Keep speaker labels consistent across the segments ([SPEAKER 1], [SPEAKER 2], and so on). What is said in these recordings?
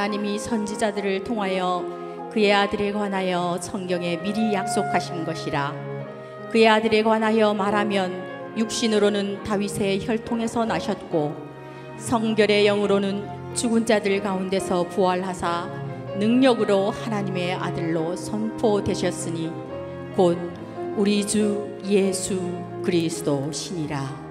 [SPEAKER 1] 하나님이 선지자들을 통하여 그의 아들에 관하여 성경에 미리 약속하신 것이라. 그의 아들에 관하여 말하면 육신으로는 다윗의 혈통에서 나셨고 성결의 영으로는 죽은 자들 가운데서 부활하사 능력으로 하나님의 아들로 선포되셨으니 곧 우리 주
[SPEAKER 2] 예수 그리스도 신이라.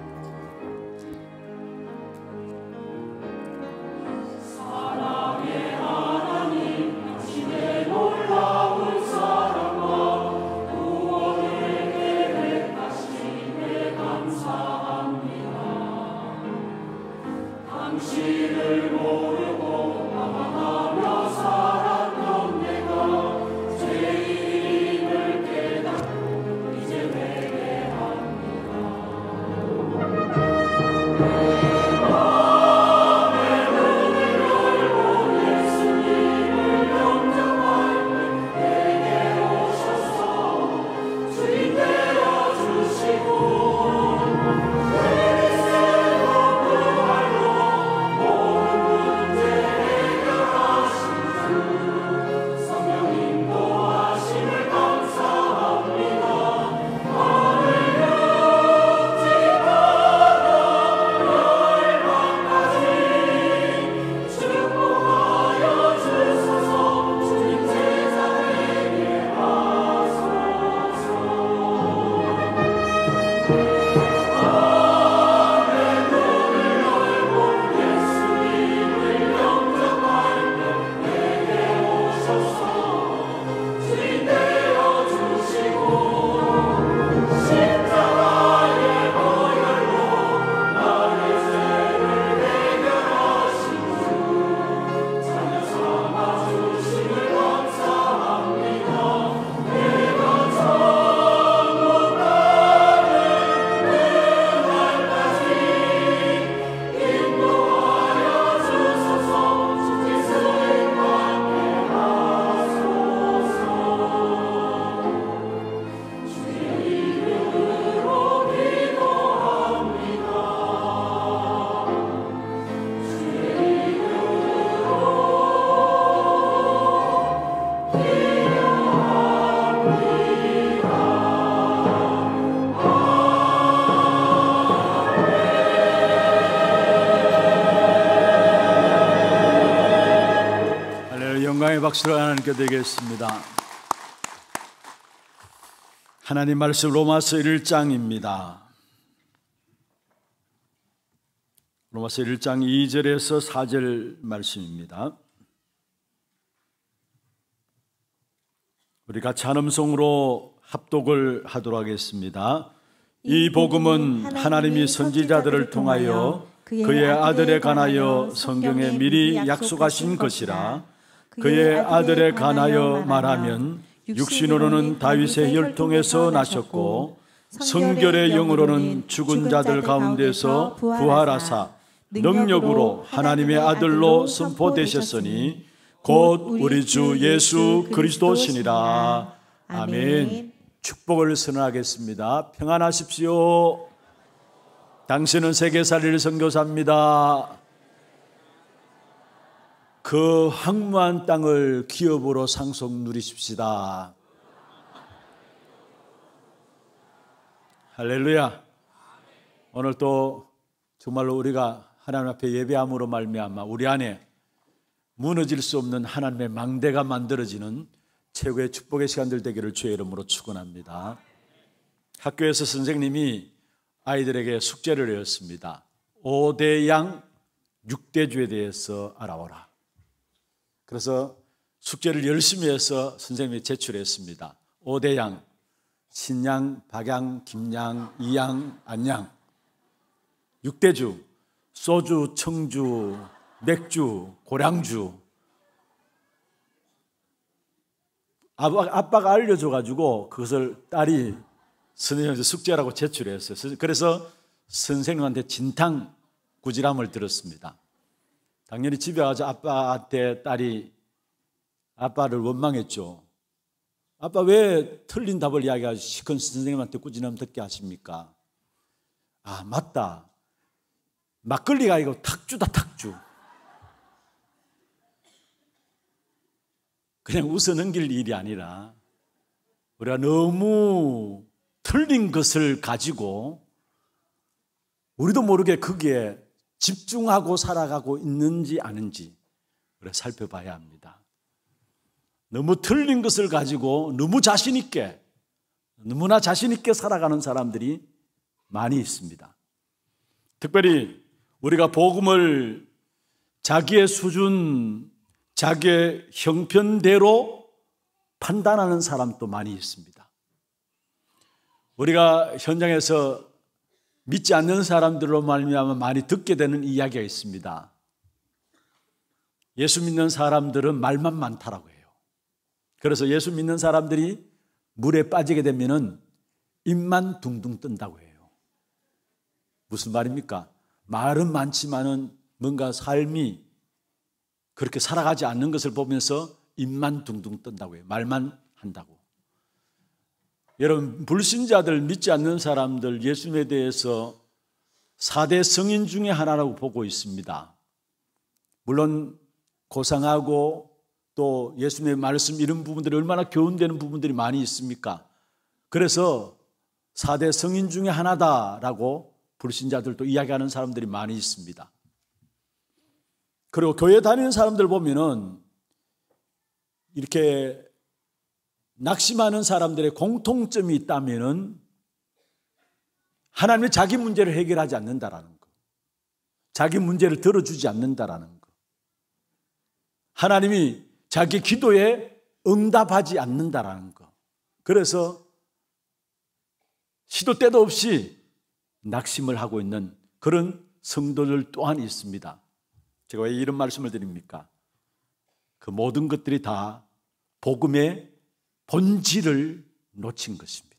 [SPEAKER 1] 영광의 박수를 하나님께 드리겠습니다. 하나님 말씀 로마서 1장입니다. 로마서 1장 2절에서 4절 말씀입니다. 우리 같이 한음성으로 합독을 하도록 하겠습니다. 이 복음은 하나님이 선지자들을 통하여 그의 아들에 관하여 성경에 미리 약속하신 것이라 그의 아들에 관하여 말하면 육신으로는 다윗의 혈통에서 나셨고 성결의 영으로는 죽은 자들 가운데서 부활하사 능력으로 하나님의 아들로 선포되셨으니 곧 우리 주 예수 그리스도시니라. 아멘. 축복을 선언하겠습니다. 평안하십시오. 당신은 세계살를 선교사입니다. 그 황무한 땅을 기업으로 상속 누리십시다. 할렐루야. 오늘 또 정말로 우리가 하나님 앞에 예배함으로 말미암아 우리 안에 무너질 수 없는 하나님의 망대가 만들어지는 최고의 축복의 시간들 되기를 주의 이름으로 축원합니다. 학교에서 선생님이 아이들에게 숙제를 내었습니다. 5대 양 6대 주에 대해서 알아오라. 그래서 숙제를 열심히 해서 선생님이 제출했습니다. 5대 양, 신양, 박양, 김양, 이양, 안양. 6대 주, 소주, 청주, 맥주, 고량주. 아빠가 알려줘가지고 그것을 딸이 선생님한테 숙제라고 제출했어요. 그래서 선생님한테 진탕 구질함을 들었습니다. 당연히 집에 와서 아빠한테 딸이 아빠를 원망했죠. 아빠 왜 틀린 답을 이야기하시 시큰 선생님한테 꾸준함 듣게 하십니까? 아 맞다. 막걸리가 이거 탁주다 탁주. 그냥 웃어 넘길 일이 아니라 우리가 너무 틀린 것을 가지고 우리도 모르게 거기에 집중하고 살아가고 있는지 아닌지 살펴봐야 합니다. 너무 틀린 것을 가지고 너무 자신 있게 너무나 자신 있게 살아가는 사람들이 많이 있습니다. 특별히 우리가 복음을 자기의 수준, 자기의 형편대로 판단하는 사람도 많이 있습니다. 우리가 현장에서 믿지 않는 사람들로 말미암아 많이 듣게 되는 이야기가 있습니다. 예수 믿는 사람들은 말만 많다라고 해요. 그래서 예수 믿는 사람들이 물에 빠지게 되면은 입만 둥둥 뜬다고 해요. 무슨 말입니까? 말은 많지만은 뭔가 삶이 그렇게 살아가지 않는 것을 보면서 입만 둥둥 뜬다고 해요. 말만 한다고. 여러분 불신자들 믿지 않는 사람들 예수님에 대해서 4대 성인 중의 하나라고 보고 있습니다. 물론 고상하고 또 예수님의 말씀 이런 부분들이 얼마나 교훈되는 부분들이 많이 있습니까? 그래서 4대 성인 중의 하나다라고 불신자들도 이야기하는 사람들이 많이 있습니다. 그리고 교회 다니는 사람들 보면은 이렇게 낙심하는 사람들의 공통점이 있다면은 하나님이 자기 문제를 해결하지 않는다라는 거. 자기 문제를 들어주지 않는다라는 거. 하나님이 자기 기도에 응답하지 않는다라는 거. 그래서 시도 때도 없이 낙심을 하고 있는 그런 성도들 또한 있습니다. 제가 왜 이런 말씀을 드립니까? 그 모든 것들이 다 복음의 본질을 놓친 것입니다.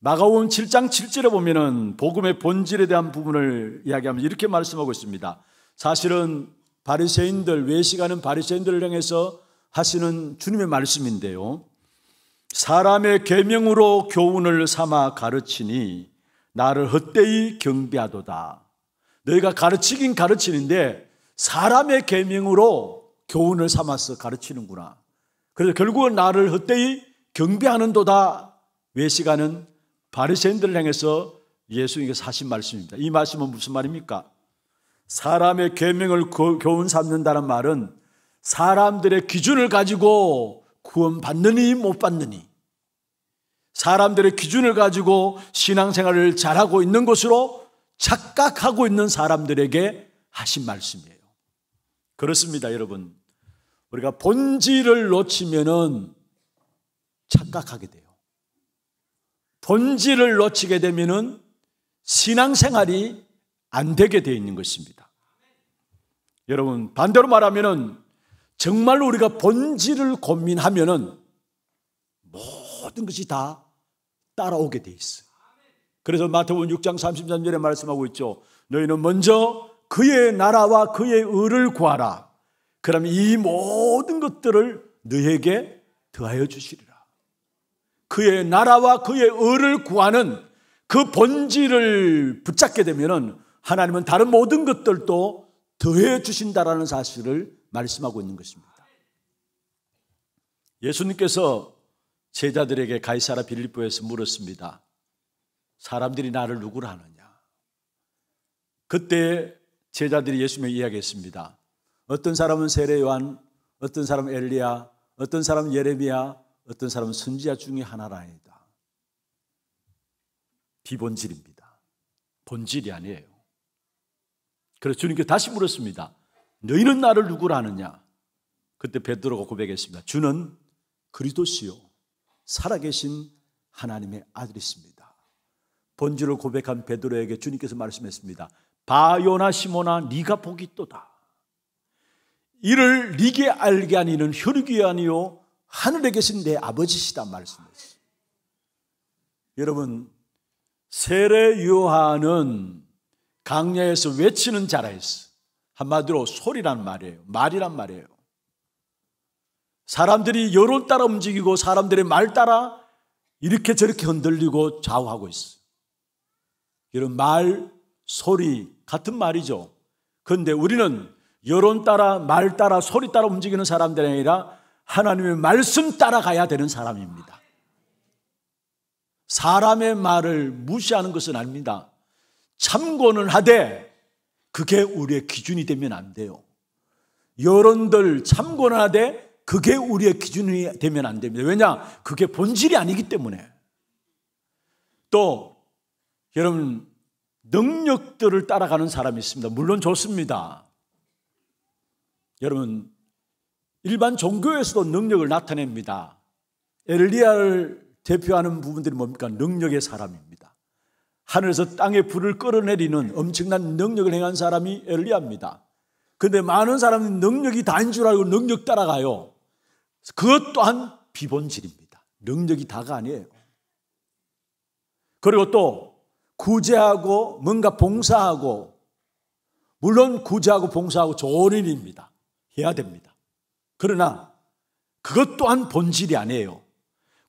[SPEAKER 1] 마가온 7장 7절에 보면은 복음의 본질에 대한 부분을 이야기하면 이렇게 말씀하고 있습니다. 사실은 바리새인들 외식하는 바리새인들을 향해서 하시는 주님의 말씀인데요. 사람의 계명으로 교훈을 삼아 가르치니 나를 헛되이 경비하도다. 너희가 가르치긴 가르치는데 사람의 계명으로 교훈을 삼아서 가르치는구나. 그래서 결국은 나를 헛되이 경배하는도다. 외식하는 바리새인들을 향해서 예수님께서 하신 말씀입니다. 이 말씀은 무슨 말입니까? 사람의 계명을 교훈 삼는다는 말은 사람들의 기준을 가지고 구원받느니 못 받느니 사람들의 기준을 가지고 신앙생활을 잘하고 있는 것으로 착각하고 있는 사람들에게 하신 말씀이에요. 그렇습니다, 여러분. 우리가 본질을 놓치면은 착각하게 돼요. 본질을 놓치게 되면은 신앙생활이 안 되게 되어 있는 것입니다. 여러분 반대로 말하면은 정말로 우리가 본질을 고민하면은 모든 것이 다 따라오게 돼 있어. 그래서 마태복음 6장 33절에 말씀하고 있죠. 너희는 먼저 그의 나라와 그의 의를 구하라. 그러면이 모든 것들을 너에게 더하여 주시리라. 그의 나라와 그의 의를 구하는 그 본질을 붙잡게 되면은 하나님은 다른 모든 것들도 더해 주신다라는 사실을 말씀하고 있는 것입니다. 예수님께서 제자들에게 가이사라 빌립보에서 물었습니다. 사람들이 나를 누구라 하느냐? 그때 제자들이 예수님에게 이야기했습니다. 어떤 사람은 세례 요한, 어떤 사람은 엘리야, 어떤 사람은 예레미야, 어떤 사람은 선지자 중에 하나라니다. 비본질입니다. 본질이 아니에요. 그래서 주님께 다시 물었습니다. 너희는 나를 누구라 하느냐? 그때 베드로가 고백했습니다. 주는 그리스도시요 살아계신 하나님의 아들이십니다. 본질을 고백한 베드로에게 주님께서 말씀했습니다. 바요나 시모나 네가 복이 또다. 이를 리게 알게 한니는효육이 아니요 하늘에 계신 내 아버지시다 말씀했어 여러분 세례 요한은 강야에서 외치는 자라 했어. 한마디로 소리란 말이에요. 말이란 말이에요. 사람들이 여론 따라 움직이고 사람들의 말 따라 이렇게 저렇게 흔들리고 좌우하고 있어. 이런 말, 소리 같은 말이죠. 그런데 우리는 여론 따라 말 따라 소리 따라 움직이는 사람들이 아니라 하나님의 말씀 따라가야 되는 사람입니다. 사람의 말을 무시하는 것은 아닙니다. 참고는 하되 그게 우리의 기준이 되면 안 돼요. 여론들 참고는 하되 그게 우리의 기준이 되면 안 됩니다. 왜냐? 그게 본질이 아니기 때문에. 또 여러분 능력들을 따라가는 사람이 있습니다. 물론 좋습니다. 여러분, 일반 종교에서도 능력을 나타냅니다. 엘리야를 대표하는 부분들이 뭡니까? 능력의 사람입니다. 하늘에서 땅에 불을 끌어내리는 엄청난 능력을 행한 사람이 엘리야입니다. 근데 많은 사람이 능력이 다인 줄 알고 능력 따라가요. 그것 또한 비본질입니다. 능력이 다가 아니에요. 그리고 또 구제하고 뭔가 봉사하고 물론 구제하고 봉사하고 좋은 일입니다. 해야 됩니다. 그러나 그것 또한 본질이 아니에요.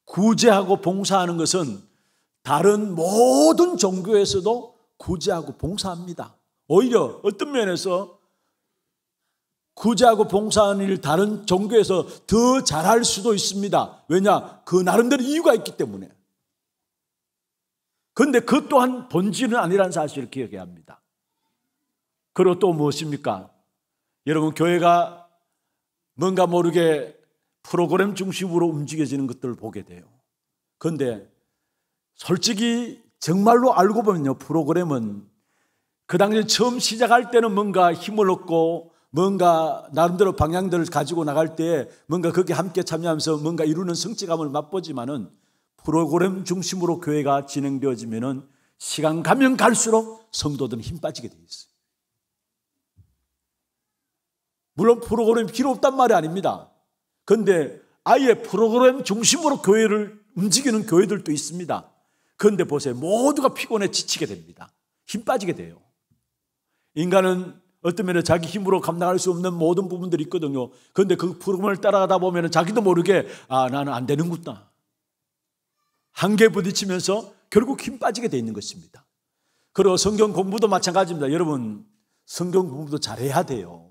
[SPEAKER 1] 구제하고 봉사하는 것은 다른 모든 종교에서도 구제하고 봉사합니다. 오히려 어떤 면에서 구제하고 봉사하는 일 다른 종교에서 더 잘할 수도 있습니다. 왜냐? 그 나름대로 이유가 있기 때문에. 그런데 그것 또한 본질은 아니라는 사실을 기억해야 합니다. 그리고 또 무엇입니까? 여러분 교회가 뭔가 모르게 프로그램 중심으로 움직여지는 것들을 보게 돼요. 그런데 솔직히 정말로 알고 보면요 프로그램은 그 당시 처음 시작할 때는 뭔가 힘을 얻고 뭔가 나름대로 방향들을 가지고 나갈 때 뭔가 거기에 함께 참여하면서 뭔가 이루는 성취감을 맛보지만은 프로그램 중심으로 교회가 진행되어지면은 시간 가면 갈수록 성도들은 힘 빠지게 돼 있어요. 물론 프로그램 이 필요 없단 말이 아닙니다. 그런데 아예 프로그램 중심으로 교회를 움직이는 교회들도 있습니다. 그런데 보세요. 모두가 피곤해 지치게 됩니다. 힘 빠지게 돼요. 인간은 어떤 면에 자기 힘으로 감당할 수 없는 모든 부분들이 있거든요. 그런데 그 프로그램을 따라가다 보면 자기도 모르게 아 나는 안 되는구나. 한계 부딪히면서 결국 힘 빠지게 돼 있는 것입니다. 그리고 성경 공부도 마찬가지입니다. 여러분 성경 공부도 잘해야 돼요.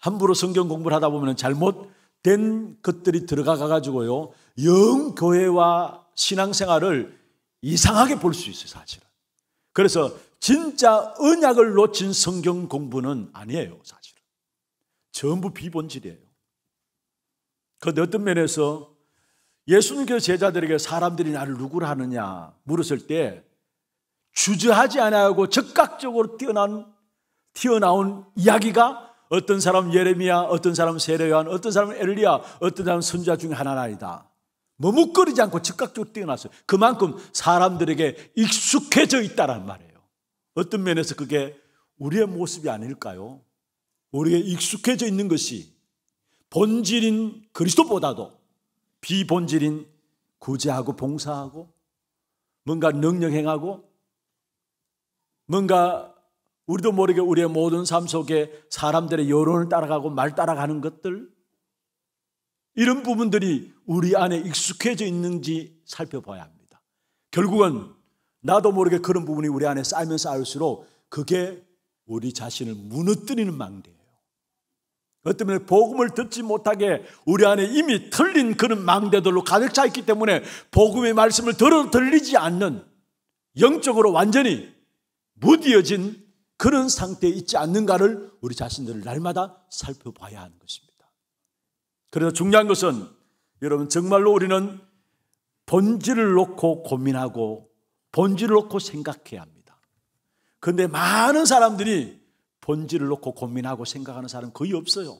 [SPEAKER 1] 함부로 성경 공부를 하다 보면 잘못된 것들이 들어가 가지고요. 영 교회와 신앙생활을 이상하게 볼 수 있어요, 사실은. 그래서 진짜 은약을 놓친 성경 공부는 아니에요, 사실은. 전부 비본질이에요. 그런데 어떤 면에서 예수님께서 제자들에게 사람들이 나를 누구라 하느냐 물었을 때 주저하지 않아하고 적극적으로 뛰어난, 튀어나온 이야기가 어떤 사람 예레미야, 어떤 사람 세례요한, 어떤 사람은 엘리야, 어떤 사람은 선자 중에 하나라이다. 머뭇거리지 않고 즉각적으로 뛰어났어요. 그만큼 사람들에게 익숙해져 있다란 말이에요. 어떤 면에서 그게 우리의 모습이 아닐까요? 우리의 익숙해져 있는 것이 본질인 그리스도보다도 비본질인 구제하고 봉사하고 뭔가 능력행하고 뭔가 우리도 모르게 우리의 모든 삶 속에 사람들의 여론을 따라가고 말 따라가는 것들 이런 부분들이 우리 안에 익숙해져 있는지 살펴봐야 합니다. 결국은 나도 모르게 그런 부분이 우리 안에 쌓이면 쌓일수록 그게 우리 자신을 무너뜨리는 망대예요. 그것 때문에 복음을 듣지 못하게 우리 안에 이미 틀린 그런 망대들로 가득 차 있기 때문에 복음의 말씀을 들어 도 들리지 않는 영적으로 완전히 무디어진 그런 상태에 있지 않는가를 우리 자신들을 날마다 살펴봐야 하는 것입니다. 그래서 중요한 것은 여러분 정말로 우리는 본질을 놓고 고민하고 본질을 놓고 생각해야 합니다. 그런데 많은 사람들이 본질을 놓고 고민하고 생각하는 사람 은 거의 없어요.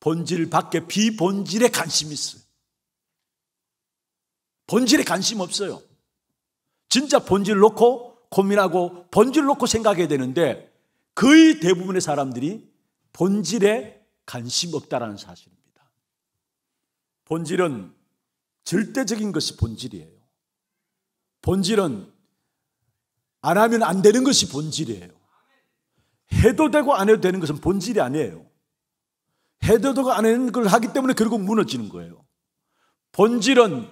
[SPEAKER 1] 본질 밖에 비본질에 관심이 있어요. 본질에 관심 없어요. 진짜 본질 을 놓고 고민하고 본질 을 놓고 생각해야 되는데 거의 대부분의 사람들이 본질에 관심 없다라는 사실입니다. 본질은 절대적인 것이 본질이에요. 본질은 안 하면 안 되는 것이 본질이에요. 해도 되고 안 해도 되는 것은 본질이 아니에요. 해도 되고 안 되는 걸 하기 때문에 결국 무너지는 거예요. 본질은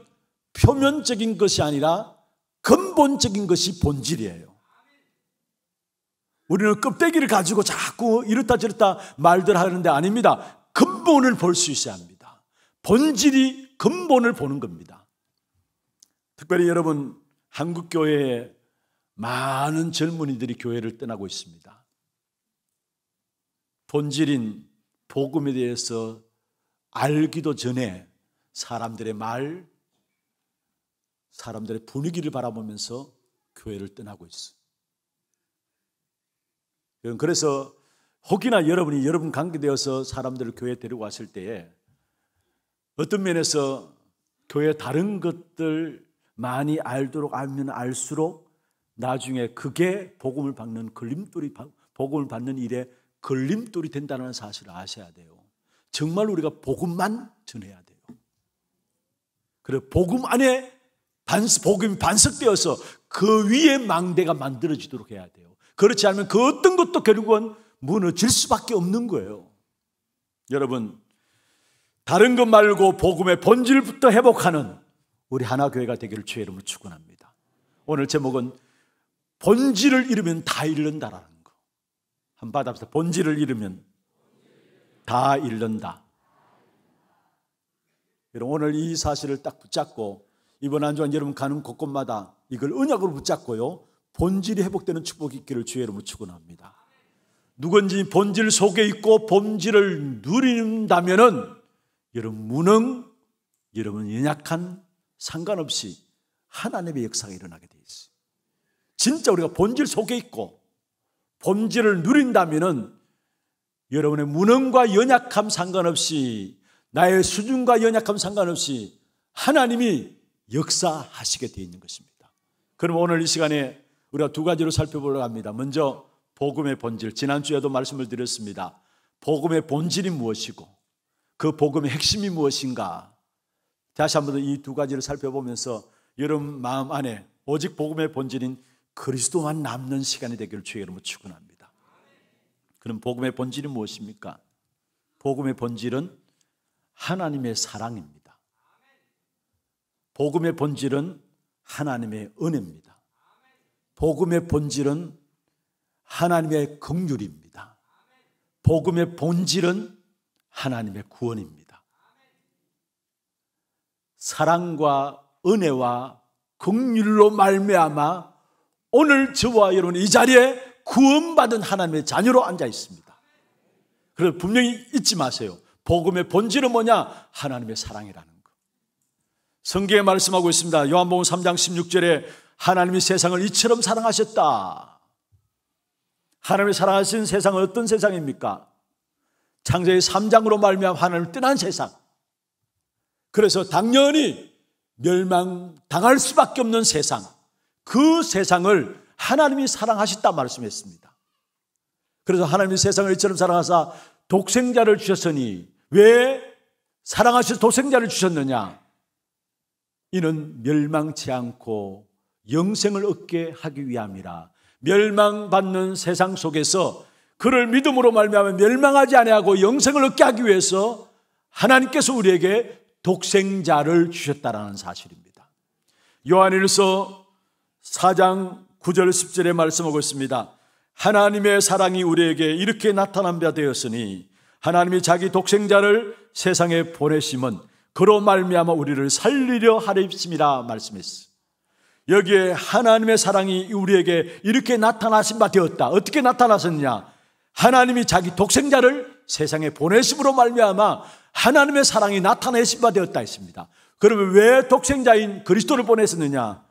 [SPEAKER 1] 표면적인 것이 아니라 근본적인 것이 본질이에요. 우리는 껍데기를 가지고 자꾸 이렇다 저렇다 말들 하는데 아닙니다. 근본을 볼 수 있어야 합니다. 본질이 근본을 보는 겁니다. 특별히 여러분 한국 교회에 많은 젊은이들이 교회를 떠나고 있습니다. 본질인 복음에 대해서 알기도 전에 사람들의 말, 사람들의 분위기를 바라보면서 교회를 떠나고 있어요. 그래서 혹이나 여러분이 여러분 관계되어서 사람들을 교회에 데리고 왔을 때에 어떤 면에서 교회 다른 것들 많이 알도록 알면 알수록 나중에 그게 복음을 받는 걸림돌이 복음을 받는 일에 걸림돌이 된다는 사실을 아셔야 돼요. 정말 우리가 복음만 전해야 돼요. 그래 복음 안에 반 복음이 반석되어서 그 위에 망대가 만들어지도록 해야 돼요. 그렇지 않으면 그 어떤 것도 결국은 무너질 수밖에 없는 거예요. 여러분, 다른 것 말고 복음의 본질부터 회복하는 우리 하나교회가 되기를 주의 이름으로 축원합니다. 오늘 제목은 본질을 잃으면 다 잃는다라는 거. 한번 받아보세요. 본질을 잃으면 다 잃는다. 여러분 오늘 이 사실을 딱 붙잡고 이번 한 주간 여러분 가는 곳곳마다 이걸 은약으로 붙잡고요. 본질이 회복되는 축복이 있기를 주의 이름으로 축원합니다. 누군지 본질 속에 있고 본질을 누린다면은 여러분 무능, 여러분 연약한 상관없이 하나님의 역사가 일어나게 돼 있어요. 진짜 우리가 본질 속에 있고 본질을 누린다면은 여러분의 무능과 연약함 상관없이 나의 수준과 연약함 상관없이 하나님이 역사하시게 되어 있는 것입니다. 그럼 오늘 이 시간에 우리가 두 가지로 살펴보려고 합니다. 먼저 복음의 본질, 지난주에도 말씀을 드렸습니다. 복음의 본질이 무엇이고 그 복음의 핵심이 무엇인가 다시 한 번 이 두 가지를 살펴보면서 여러분 마음 안에 오직 복음의 본질인 그리스도만 남는 시간이 되기를 주의 이름으로 축합니다 그럼 복음의 본질이 무엇입니까? 복음의 본질은 하나님의 사랑입니다. 복음의 본질은 하나님의 은혜입니다. 복음의 본질은 하나님의 긍휼입니다. 복음의 본질은 하나님의 구원입니다. 사랑과 은혜와 긍휼로 말미암아 오늘 저와 여러분이 자리에 구원받은 하나님의 자녀로 앉아 있습니다. 그래서 분명히 잊지 마세요. 복음의 본질은 뭐냐? 하나님의 사랑이라는 성경에 말씀하고 있습니다. 요한복음 3장 16절에 하나님이 세상을 이처럼 사랑하셨다. 하나님이 사랑하신 세상은 어떤 세상입니까? 창세기 3장으로 말미암 하나님을 떠난 세상. 그래서 당연히 멸망당할 수밖에 없는 세상. 그 세상을 하나님이 사랑하셨다 말씀했습니다. 그래서 하나님이 세상을 이처럼 사랑하사 독생자를 주셨으니 왜 사랑하셔서 독생자를 주셨느냐? 이는 멸망치 않고 영생을 얻게 하기 위함이라. 멸망받는 세상 속에서 그를 믿음으로 말미암아 멸망하지 아니하고 영생을 얻게 하기 위해서 하나님께서 우리에게 독생자를 주셨다라는 사실입니다. 요한일서 4장 9절 10절에 말씀하고 있습니다. 하나님의 사랑이 우리에게 이렇게 나타난 바 되었으니 하나님이 자기 독생자를 세상에 보내심은 그로 말미암아 우리를 살리려 하리심이라 말씀했어. 여기에 하나님의 사랑이 우리에게 이렇게 나타나신 바 되었다. 어떻게 나타나셨냐? 하나님이 자기 독생자를 세상에 보내심으로 말미암아 하나님의 사랑이 나타내신 바 되었다 했습니다. 그러면 왜 독생자인 그리스도를 보내셨느냐?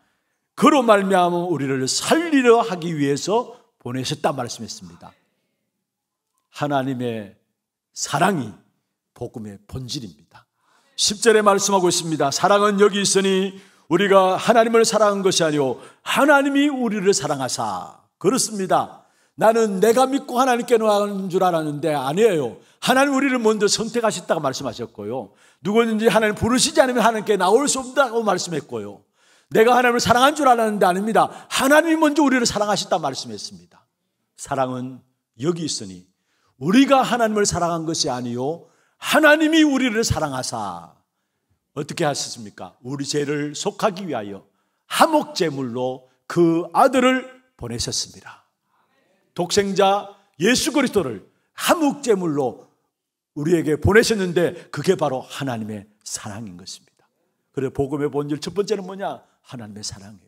[SPEAKER 1] 그로 말미암아 우리를 살리려 하기 위해서 보내셨다 말씀했습니다. 하나님의 사랑이 복음의 본질입니다. 10절에 말씀하고 있습니다. 사랑은 여기 있으니 우리가 하나님을 사랑한 것이 아니오 하나님이 우리를 사랑하사. 그렇습니다. 나는 내가 믿고 하나님께 나간 줄 알았는데 아니에요. 하나님 우리를 먼저 선택하셨다고 말씀하셨고요. 누구든지 하나님 부르시지 않으면 하나님께 나올 수 없다고 말씀했고요. 내가 하나님을 사랑한 줄 알았는데 아닙니다. 하나님이 먼저 우리를 사랑하셨다 말씀했습니다. 사랑은 여기 있으니 우리가 하나님을 사랑한 것이 아니요 하나님이 우리를 사랑하사 어떻게 하셨습니까? 우리 죄를 속하기 위하여 하목제물로 그 아들을 보내셨습니다. 독생자 예수 그리스도를 하목제물로 우리에게 보내셨는데 그게 바로 하나님의 사랑인 것입니다. 그래서 복음의 본질 첫 번째는 뭐냐? 하나님의 사랑이에요.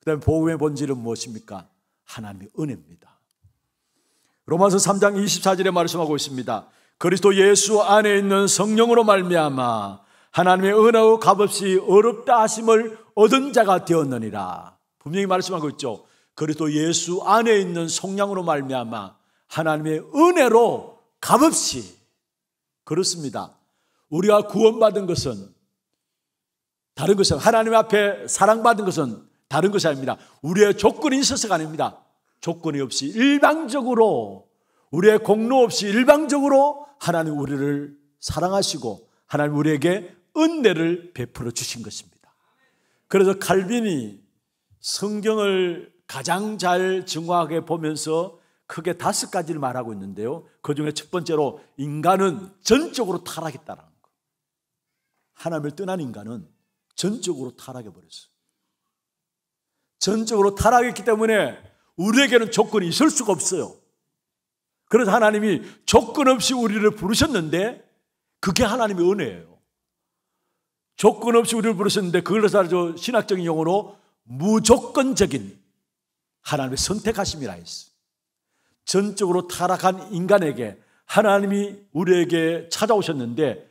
[SPEAKER 1] 그다음 복음의 본질은 무엇입니까? 하나님의 은혜입니다. 로마서 3장 24절에 말씀하고 있습니다. 그리스도 예수 안에 있는 성령으로 말미암아 하나님의 은혜와 값없이 어렵다 하심을 얻은 자가 되었느니라. 분명히 말씀하고 있죠. 그리스도 예수 안에 있는 성령으로 말미암아 하나님의 은혜로 값없이 그렇습니다. 우리가 구원받은 것은 다른 것은 하나님 앞에 사랑받은 것은 다른 것이 아닙니다. 우리의 조건이 있어서가 아닙니다. 조건이 없이 일방적으로 우리의 공로 없이 일방적으로 하나님 우리를 사랑하시고 하나님 우리에게 은혜를 베풀어 주신 것입니다. 그래서 칼빈이 성경을 가장 잘 증화하게 보면서 크게 다섯 가지를 말하고 있는데요. 그 중에 첫 번째로 인간은 전적으로 타락했다라는 거. 하나님을 떠난 인간은 전적으로 타락해 버렸어요. 전적으로 타락했기 때문에 우리에게는 조건이 있을 수가 없어요. 그래서 하나님이 조건 없이 우리를 부르셨는데 그게 하나님의 은혜예요. 조건 없이 우리를 부르셨는데 그걸로 아주 신학적인 용어로 무조건적인 하나님의 선택하심이라 했어. 전적으로 타락한 인간에게 하나님이 우리에게 찾아오셨는데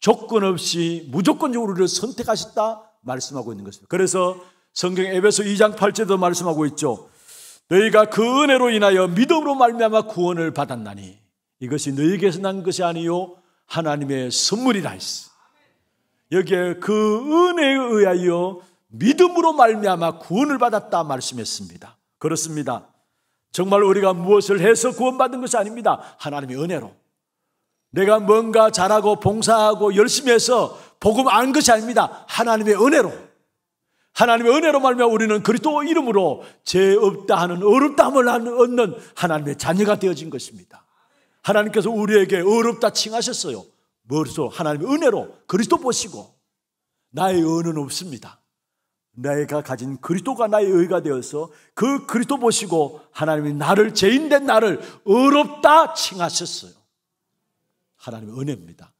[SPEAKER 1] 조건 없이 무조건적으로 우리를 선택하셨다 말씀하고 있는 것입니다. 그래서 성경 에베소 2장 8절도 말씀하고 있죠. 너희가 그 은혜로 인하여 믿음으로 말미암아 구원을 받았나니 이것이 너희에게서 난 것이 아니요 하나님의 선물이라 했어. 여기에 그 은혜에 의하여 믿음으로 말미암아 구원을 받았다 말씀했습니다. 그렇습니다. 정말 우리가 무엇을 해서 구원받은 것이 아닙니다. 하나님의 은혜로. 내가 뭔가 잘하고 봉사하고 열심히 해서 복음 안 것이 아닙니다. 하나님의 은혜로. 하나님의 은혜로 말미암아 우리는 그리스도 이름으로 죄 없다 하는 어렵다함을 얻는 하나님의 자녀가 되어진 것입니다. 하나님께서 우리에게 어렵다 칭하셨어요. 머릿 하나님의 은혜로 그리스도 보시고 나의 의는 없습니다. 내가 가진 그리스도가 나의 의가 되어서 그 그리스도 보시고 하나님이 나를 죄인된 나를 어렵다 칭하셨어요. 하나님의 은혜입니다.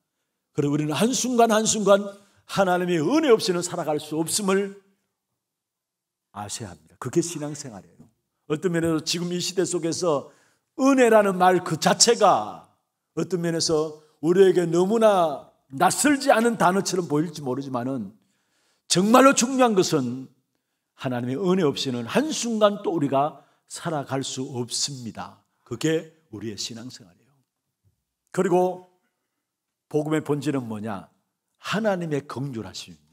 [SPEAKER 1] 그리고 우리는 한순간 한순간 하나님의 은혜 없이는 살아갈 수 없음을 아셔야 합니다. 그게 신앙생활이에요. 어떤 면에서 지금 이 시대 속에서 은혜라는 말 그 자체가 어떤 면에서 우리에게 너무나 낯설지 않은 단어처럼 보일지 모르지만은 정말로 중요한 것은 하나님의 은혜 없이는 한순간 또 우리가 살아갈 수 없습니다. 그게 우리의 신앙생활이에요. 그리고 복음의 본질은 뭐냐? 하나님의 긍휼하심입니다.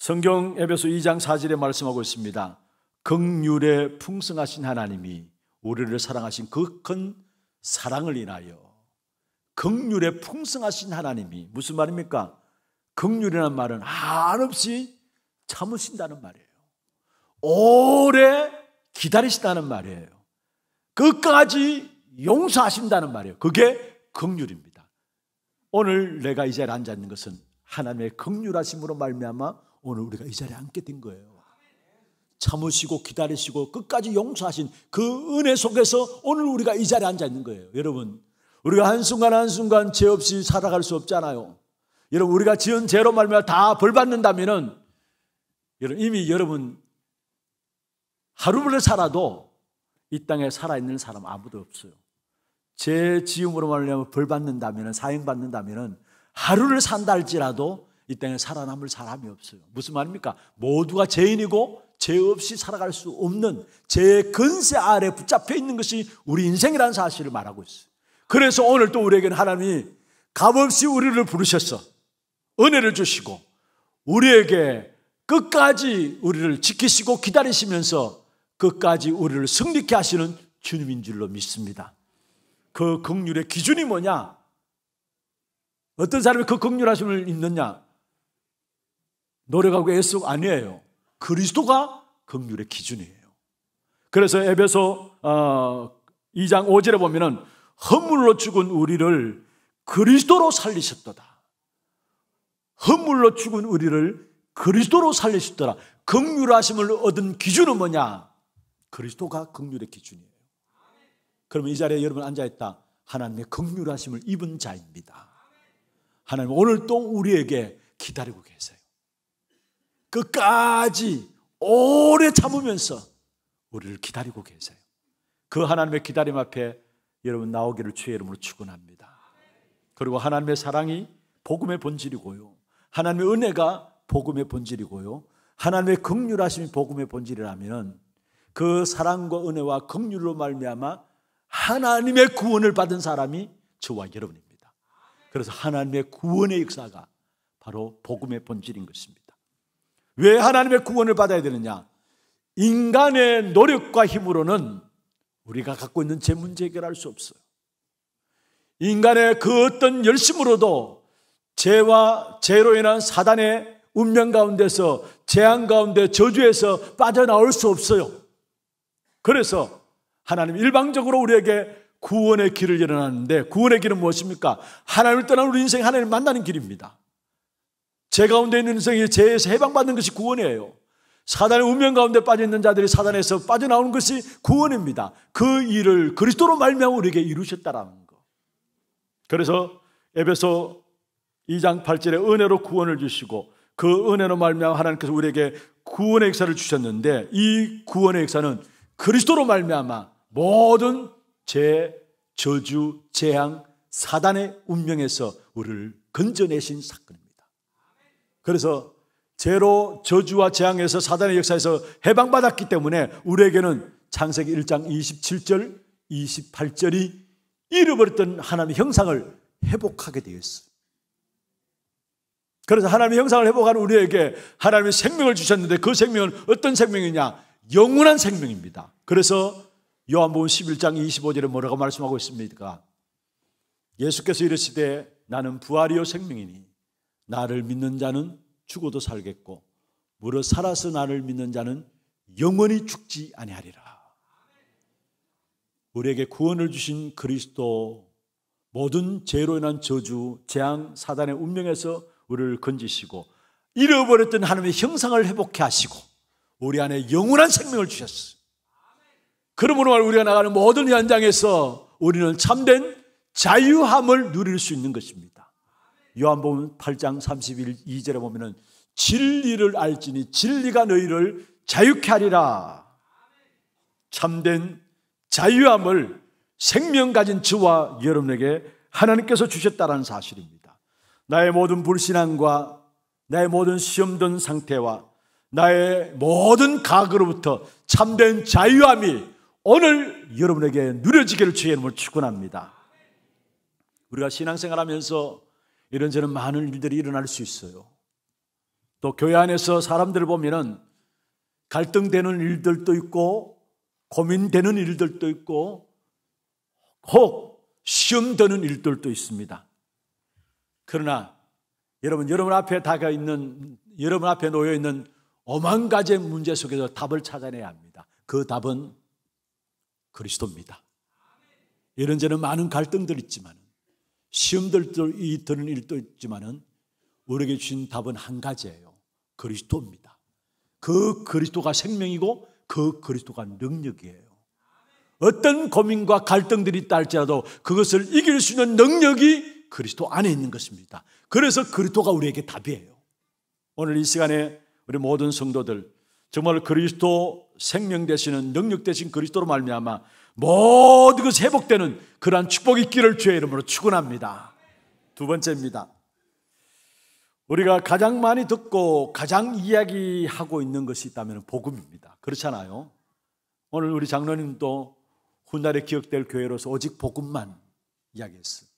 [SPEAKER 1] 성경 에베소 2장 4절에 말씀하고 있습니다. 극률에 풍성하신 하나님이 우리를 사랑하신 그 큰 사랑을 인하여 극률에 풍성하신 하나님이 무슨 말입니까? 극률이라는 말은 한없이 참으신다는 말이에요. 오래 기다리신다는 말이에요. 끝까지 용서하신다는 말이에요. 그게 극률입니다. 오늘 내가 이 자리에 앉아 있는 것은 하나님의 극률하심으로 말미암아 오늘 우리가 이 자리에 앉게 된 거예요. 참으시고 기다리시고 끝까지 용서하신 그 은혜 속에서 오늘 우리가 이 자리에 앉아 있는 거예요. 여러분, 우리가 한순간 한순간 죄 없이 살아갈 수 없잖아요. 여러분, 우리가 지은 죄로 말면다 벌 받는다면은 여러분 이미 여러분 하루를 살아도 이 땅에 살아있는 사람 아무도 없어요. 제 지음으로 말하면 벌 받는다면, 사형 받는다면 하루를 산다 할지라도 이 땅에 살아남을 사람이 없어요. 무슨 말입니까? 모두가 죄인이고 죄 없이 살아갈 수 없는 죄 근세 아래 붙잡혀 있는 것이 우리 인생이라는 사실을 말하고 있어요. 그래서 오늘 또 우리에게는 하나님이 값없이 우리를 부르셔서 은혜를 주시고 우리에게 끝까지 우리를 지키시고 기다리시면서 끝까지 우리를 승리케 하시는 주님인 줄로 믿습니다. 그 극률의 기준이 뭐냐? 어떤 사람이 그 극률하심을 입느냐? 노력하고 애쓰고 아니에요. 그리스도가 긍휼의 기준이에요. 그래서 에베소 어, 2장 5절에 보면은 허물로 죽은 우리를 그리스도로 살리셨도다. 허물로 죽은 우리를 그리스도로 살리셨더라. 긍휼하심을 얻은 기준은 뭐냐? 그리스도가 긍휼의 기준이에요. 그러면 이 자리에 여러분 앉아 있다. 하나님의 긍휼하심을 입은 자입니다. 하나님 오늘 또 우리에게 기다리고 계세요. 끝까지 오래 참으면서 우리를 기다리고 계세요. 그 하나님의 기다림 앞에 여러분 나오기를 주의 이름으로 축원합니다. 그리고 하나님의 사랑이 복음의 본질이고요. 하나님의 은혜가 복음의 본질이고요. 하나님의 긍휼하심이 복음의 본질이라면 그 사랑과 은혜와 긍휼로 말미암아 하나님의 구원을 받은 사람이 저와 여러분입니다. 그래서 하나님의 구원의 역사가 바로 복음의 본질인 것입니다. 왜 하나님의 구원을 받아야 되느냐? 인간의 노력과 힘으로는 우리가 갖고 있는 제 문제 해결할 수 없어요. 인간의 그 어떤 열심으로도 죄와 죄로 인한 사단의 운명 가운데서 재앙 가운데 저주에서 빠져나올 수 없어요. 그래서 하나님 일방적으로 우리에게 구원의 길을 열어놨는데 구원의 길은 무엇입니까? 하나님을 떠난 우리 인생 하나님을 만나는 길입니다. 제 가운데 있는 인생이 죄에서 해방받는 것이 구원이에요. 사단의 운명 가운데 빠져 있는 자들이 사단에서 빠져나오는 것이 구원입니다. 그 일을 그리스도로 말미암아 우리에게 이루셨다라는 거. 그래서 에베소 2장 8절에 은혜로 구원을 주시고 그 은혜로 말미암아 하나님께서 우리에게 구원의 역사를 주셨는데 이 구원의 역사는 그리스도로 말미암아 모든 죄, 저주, 재앙, 사단의 운명에서 우리를 건져내신 사건입니다. 그래서 죄로 저주와 재앙에서 사단의 역사에서 해방받았기 때문에 우리에게는 창세기 1장 27절, 28절이 잃어버렸던 하나님의 형상을 회복하게 되어 있어 그래서 하나님의 형상을 회복하는 우리에게 하나님의 생명을 주셨는데 그 생명은 어떤 생명이냐? 영원한 생명입니다. 그래서 요한복음 11장 25절에 뭐라고 말씀하고 있습니까? 예수께서 이르시되 나는 부활이요 생명이니 나를 믿는 자는 죽어도 살겠고 무려 살아서 나를 믿는 자는 영원히 죽지 아니하리라. 우리에게 구원을 주신 그리스도 모든 죄로 인한 저주, 재앙, 사단의 운명에서 우리를 건지시고 잃어버렸던 하나님의 형상을 회복케 하시고 우리 안에 영원한 생명을 주셨어 그러므로 우리가 나가는 모든 현장에서 우리는 참된 자유함을 누릴 수 있는 것입니다. 요한복음 8장 32절에 보면은 진리를 알지니 진리가 너희를 자유케 하리라. 참된 자유함을 생명 가진 저와 여러분에게 하나님께서 주셨다는 사실입니다. 나의 모든 불신앙과 나의 모든 시험된 상태와 나의 모든 각으로부터 참된 자유함이 오늘 여러분에게 누려지기를 주의 이름으로 축원합니다. 우리가 신앙생활하면서 이런저런 많은 일들이 일어날 수 있어요. 또 교회 안에서 사람들 보면은 갈등되는 일들도 있고 고민되는 일들도 있고 혹 시험되는 일들도 있습니다. 그러나 여러분 여러분 앞에 다가 있는 여러분 앞에 놓여 있는 오만 가지의 문제 속에서 답을 찾아내야 합니다. 그 답은 그리스도입니다. 이런저런 많은 갈등들 있지만 시험들이 드는 일도 있지만은 우리에게 주신 답은 한 가지예요. 그리스도입니다. 그 그리스도가 생명이고 그 그리스도가 능력이에요. 어떤 고민과 갈등들이 있지라도 그것을 이길 수 있는 능력이 그리스도 안에 있는 것입니다. 그래서 그리스도가 우리에게 답이에요. 오늘 이 시간에 우리 모든 성도들 정말 그리스도 생명 되시는 능력 되신 그리스도로 말미암아 모든 것이 회복되는 그러한 축복이 있기를 주의 이름으로 축원합니다. 두 번째입니다. 우리가 가장 많이 듣고 가장 이야기하고 있는 것이 있다면 복음입니다. 그렇잖아요. 오늘 우리 장로님도 훗날에 기억될 교회로서 오직 복음만 이야기했어요.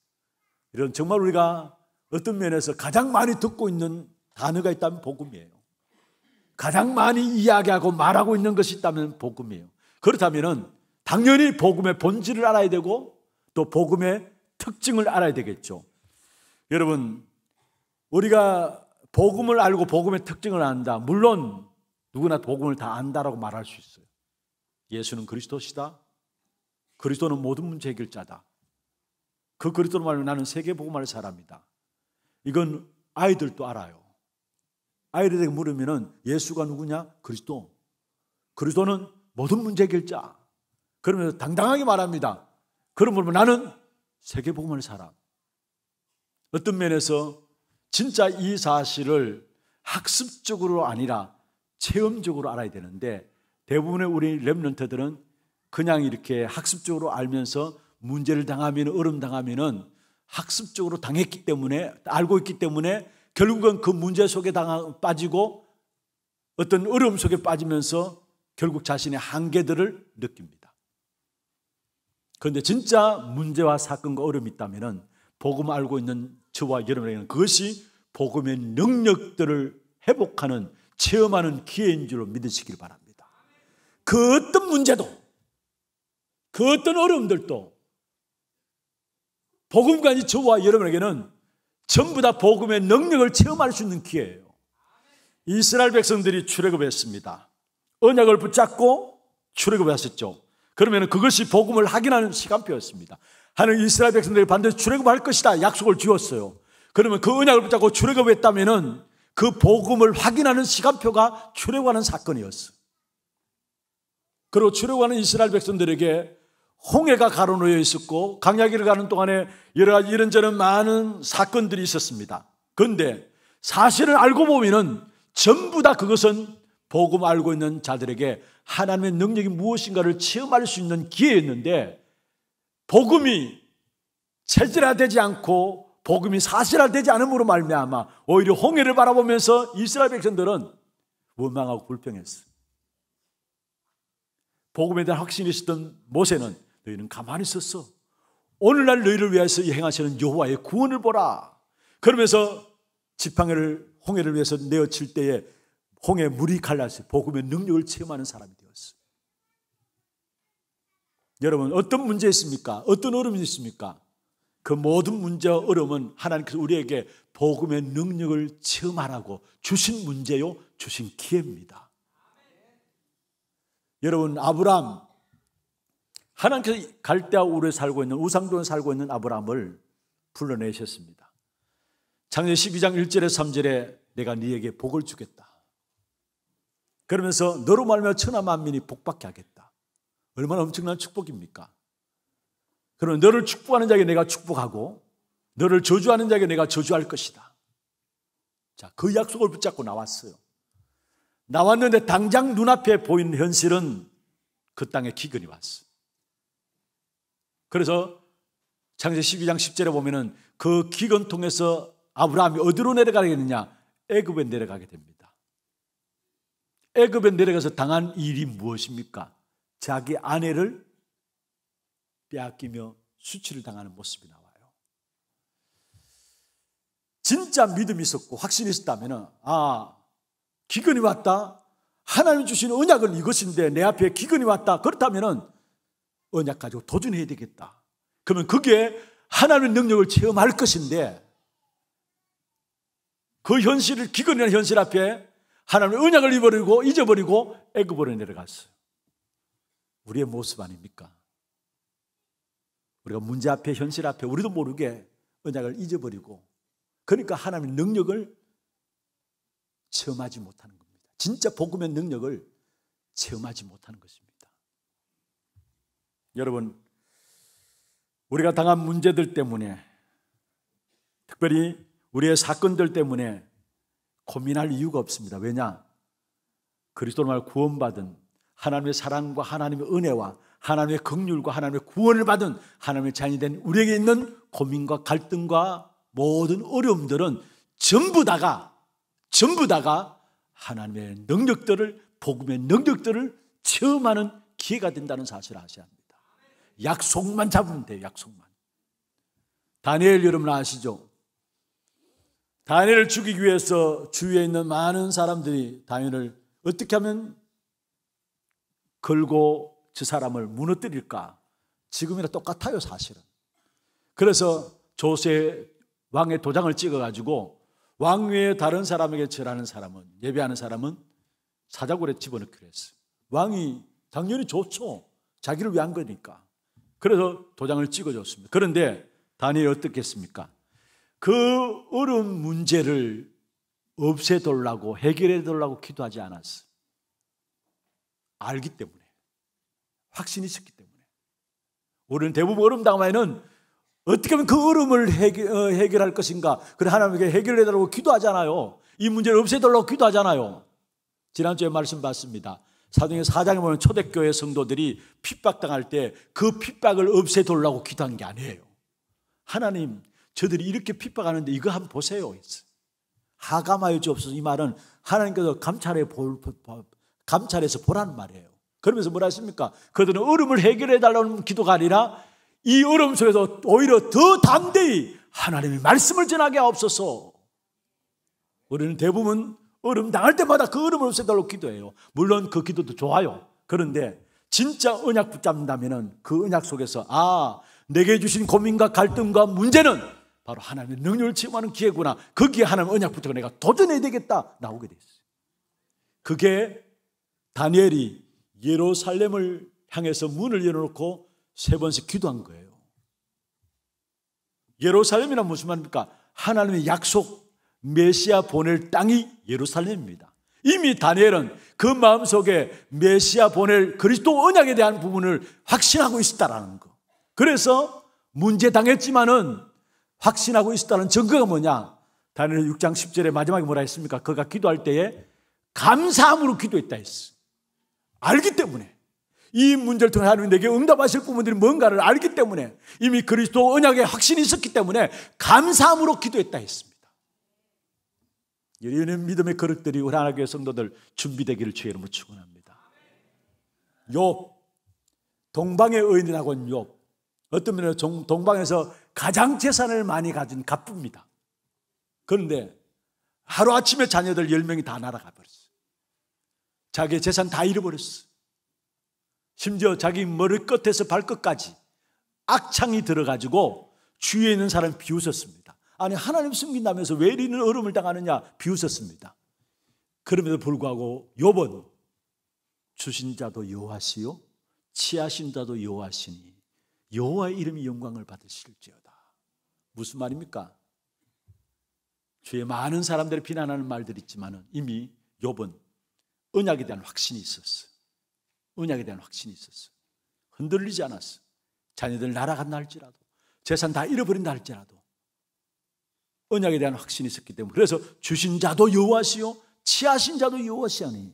[SPEAKER 1] 이런 정말 우리가 어떤 면에서 가장 많이 듣고 있는 단어가 있다면 복음이에요. 가장 많이 이야기하고 말하고 있는 것이 있다면 복음이에요. 그렇다면은 당연히 복음의 본질을 알아야 되고 또 복음의 특징을 알아야 되겠죠. 여러분, 우리가 복음을 알고 복음의 특징을 안다. 물론 누구나 복음을 다 안다라고 말할 수 있어요. 예수는 그리스도시다. 그리스도는 모든 문제 해결자다. 그 그리스도로 말하면 나는 세계 복음할 사람이다. 이건 아이들도 알아요. 아이들에게 물으면 예수가 누구냐? 그리스도. 그리스도는 모든 문제 해결자. 그러면서 당당하게 말합니다. 그러므로 나는 세계복음을 사람. 어떤 면에서 진짜 이 사실을 학습적으로 아니라 체험적으로 알아야 되는데 대부분의 우리 랩런트들은 그냥 이렇게 학습적으로 알면서 문제를 당하면 어음 당하면은 학습적으로 당했기 때문에 알고 있기 때문에 결국은 그 문제 속에 당하, 빠지고 어떤 어려움 속에 빠지면서 결국 자신의 한계들을 느낍니다. 그런데 진짜 문제와 사건과 어려움이 있다면 복음 알고 있는 저와 여러분에게는 그것이 복음의 능력들을 회복하는 체험하는 기회인 줄로 믿으시길 바랍니다. 그 어떤 문제도 그 어떤 어려움들도 복음관이 저와 여러분에게는 전부 다 복음의 능력을 체험할 수 있는 기회예요. 이스라엘 백성들이 출애굽했습니다. 언약을 붙잡고 출애굽했었죠. 그러면 그것이 복음을 확인하는 시간표였습니다. 하나 이스라엘 백성들이 반드시 출애굽할 것이다 약속을 주었어요. 그러면 그 언약을 붙잡고 출애굽했다면은 그 복음을 확인하는 시간표가 출애굽하는 사건이었어. 그리고 출애굽하는 이스라엘 백성들에게 홍해가 가로놓여 있었고 강야길을 가는 동안에 여러 가지 이런저런 많은 사건들이 있었습니다. 그런데 사실을 알고 보면은 전부 다 그것은 복음 알고 있는 자들에게 하나님의 능력이 무엇인가를 체험할 수 있는 기회였는데 복음이 체질화되지 않고 복음이 사실화되지 않음으로 말미암아 오히려 홍해를 바라보면서 이스라엘 백성들은 원망하고 불평했어. 복음에 대한 확신이 있었던 모세는 너희는 가만히 있었어. 오늘날 너희를 위해서 행하시는 여호와의 구원을 보라. 그러면서 지팡이를 홍해를 위해서 내어칠 때에 홍해 물이 갈라서 복음의 능력을 체험하는 사람이 되었어 여러분 어떤 문제 있습니까? 어떤 어려움이 있습니까? 그 모든 문제와 어려움은 하나님께서 우리에게 복음의 능력을 체험하라고 주신 문제요, 주신 기회입니다. 여러분 아브람 하나님께서 갈대아 우르에 살고 있는 우상도에 살고 있는 아브람을 불러내셨습니다. 창세 12장 1절에 3절에 내가 네에게 복을 주겠다. 그러면서 너로 말미암 천하 만민이 복받게 하겠다. 얼마나 엄청난 축복입니까? 그러면 너를 축복하는 자에게 내가 축복하고 너를 저주하는 자에게 내가 저주할 것이다. 자, 그 약속을 붙잡고 나왔어요. 나왔는데 당장 눈앞에 보이 현실은 그 땅에 기근이 왔어. 그래서 창세기 12장 10절에 보면은 그 기근 통해서 아브라함이 어디로 내려가겠느냐? 애굽에 내려가게 됩니다. 애굽에 내려가서 당한 일이 무엇입니까? 자기 아내를 빼앗기며 수치를 당하는 모습이 나와요. 진짜 믿음이 있었고 확신이 있었다면 아 기근이 왔다. 하나님 주신 언약은 이것인데 내 앞에 기근이 왔다. 그렇다면 언약 가지고 도전해야 되겠다. 그러면 그게 하나님의 능력을 체험할 것인데 그 현실을 기근이라는 현실 앞에 하나님의 은약을 잊어버리고 잊어버리고 애굽으로 내려갔어요. 우리의 모습 아닙니까? 우리가 문제 앞에 현실 앞에 우리도 모르게 은약을 잊어버리고 그러니까 하나님의 능력을 체험하지 못하는 겁니다. 진짜 복음의 능력을 체험하지 못하는 것입니다. 여러분 우리가 당한 문제들 때문에 특별히 우리의 사건들 때문에 고민할 이유가 없습니다. 왜냐? 그리스도로 말 구원받은 하나님의 사랑과 하나님의 은혜와 하나님의 긍휼과 하나님의 구원을 받은 하나님의 자녀 된 우리에게 있는 고민과 갈등과 모든 어려움들은 전부 다가 전부 다가 하나님의 능력들을 복음의 능력들을 체험하는 기회가 된다는 사실을 아셔야 합니다. 약속만 잡으면 돼요. 약속만. 다니엘 여러분 아시죠? 다니엘을 죽이기 위해서 주위에 있는 많은 사람들이 다니엘을 어떻게 하면 걸고 저 사람을 무너뜨릴까? 지금이나 똑같아요, 사실은. 그래서 조세 왕의 도장을 찍어가지고 왕 외에 다른 사람에게 절하는 사람은, 예배하는 사람은 사자골에 집어넣기로 했어요. 왕이 당연히 좋죠. 자기를 위한 거니까. 그래서 도장을 찍어줬습니다. 그런데 다니엘 어떻겠습니까? 그 어려운 문제를 없애돌라고 해결해돌라고 기도하지 않았어. 알기 때문에 확신이 있었기 때문에 우리는 대부분 어려움 당하면은 어떻게 하면 그 어려움을 해결, 어, 할 것인가 그래 하나님께 해결해달라고 기도하잖아요. 이 문제를 없애달라고 기도하잖아요. 지난주에 말씀 봤습니다. 사도행 4장에 보면 초대교회 성도들이 핍박당할 때 그 핍박을 없애돌라고 기도한 게 아니에요. 하나님 저들이 이렇게 핍박하는데 이거 한번 보세요. 하감할 줄 없어서 이 말은 하나님께서 감찰해 볼, 감찰해서 보라는 말이에요. 그러면서 뭐라 했습니까? 그들은 얼음을 해결해 달라는 기도가 아니라 이 얼음 속에서 오히려 더 담대히 하나님의 말씀을 전하게 하옵소서. 우리는 대부분 얼음 당할 때마다 그 얼음을 없애달라고 기도해요. 물론 그 기도도 좋아요. 그런데 진짜 언약 붙잡는다면 그 언약 속에서 아, 내게 주신 고민과 갈등과 문제는 바로 하나님의 능률을 체험하는 기회구나. 거기에 하나님 언약부터 내가 도전해야 되겠다. 나오게 됐어요. 그게 다니엘이 예루살렘을 향해서 문을 열어놓고 세 번씩 기도한 거예요. 예루살렘이란 무슨 말입니까? 하나님의 약속, 메시아 보낼 땅이 예루살렘입니다. 이미 다니엘은 그 마음속에 메시아 보낼 그리스도 언약에 대한 부분을 확신하고 있었다라는 거. 그래서 문제 당했지만은 확신하고 있었다는 증거가 뭐냐? 다니엘 6장 10절에 마지막에 뭐라 했습니까? 그가 기도할 때에 감사함으로 기도했다 했어. 알기 때문에. 이 문제를 통해 하나님 내게 응답하실 부분들이 뭔가를 알기 때문에 이미 그리스도 언약에 확신이 있었기 때문에 감사함으로 기도했다 했습니다. 이런 믿음의 그릇들이 우리 하나교회 성도들 준비되기를 주의 이름으로 축원합니다. 욥 동방의 의인이라고 는 욥. 어떤 면에서 동방에서 가장 재산을 많이 가진 갑부입니다. 그런데 하루아침에 자녀들 10명이 다 날아가 버렸어요. 자기 재산 다 잃어버렸어요. 심지어 자기 머리끝에서 발끝까지 악창이 들어가지고 주위에 있는 사람 비웃었습니다. 아니, 하나님 숨긴다면서 왜 이리는 얼음을 당하느냐 비웃었습니다. 그럼에도 불구하고 요번 주신 자도 여호시요 치하신 자도 여호시니 여호와의 이름이 영광을 받으실지어 무슨 말입니까? 주 많은 사람들이 비난하는 말들 있지만 이미 욥은 언약에 대한 확신이 있었어. 언약에 대한 확신이 있었어. 흔들리지 않았어. 자녀들 날아간다 할지라도 재산 다 잃어버린다 할지라도 언약에 대한 확신이 있었기 때문에 그래서 주신 자도 여호와시요 치하신 자도 여호와시하니